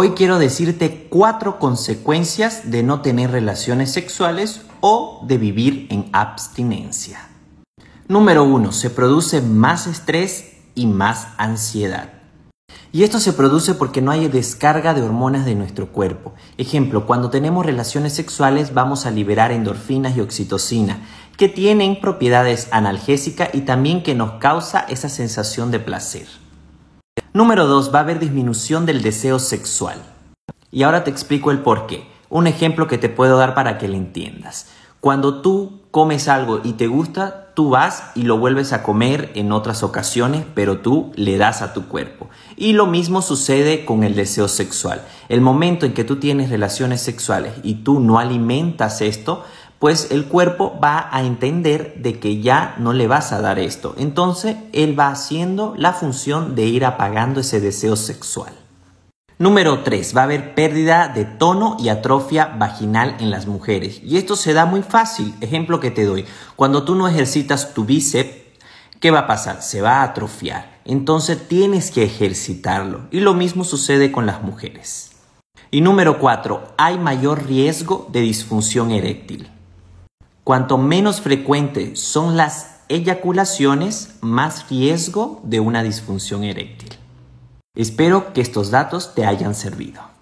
Hoy quiero decirte cuatro consecuencias de no tener relaciones sexuales o de vivir en abstinencia. Número 1. Se produce más estrés y más ansiedad. Y esto se produce porque no hay descarga de hormonas de nuestro cuerpo. Ejemplo, cuando tenemos relaciones sexuales vamos a liberar endorfinas y oxitocina, que tienen propiedades analgésicas y también que nos causa esa sensación de placer. Número 2. Va a haber disminución del deseo sexual. Y ahora te explico el por qué. Un ejemplo que te puedo dar para que lo entiendas. Cuando tú comes algo y te gusta, tú vas y lo vuelves a comer en otras ocasiones, pero tú le das a tu cuerpo. Y lo mismo sucede con el deseo sexual. El momento en que tú tienes relaciones sexuales y tú no alimentas esto, pues el cuerpo va a entender de que ya no le vas a dar esto. Entonces él va haciendo la función de ir apagando ese deseo sexual. Número 3. Va a haber pérdida de tono y atrofia vaginal en las mujeres. Y esto se da muy fácil. Ejemplo que te doy. Cuando tú no ejercitas tu bíceps, ¿qué va a pasar? Se va a atrofiar. Entonces tienes que ejercitarlo. Y lo mismo sucede con las mujeres. Y número 4. Hay mayor riesgo de disfunción eréctil. Cuanto menos frecuentes son las eyaculaciones, más riesgo de una disfunción eréctil. Espero que estos datos te hayan servido.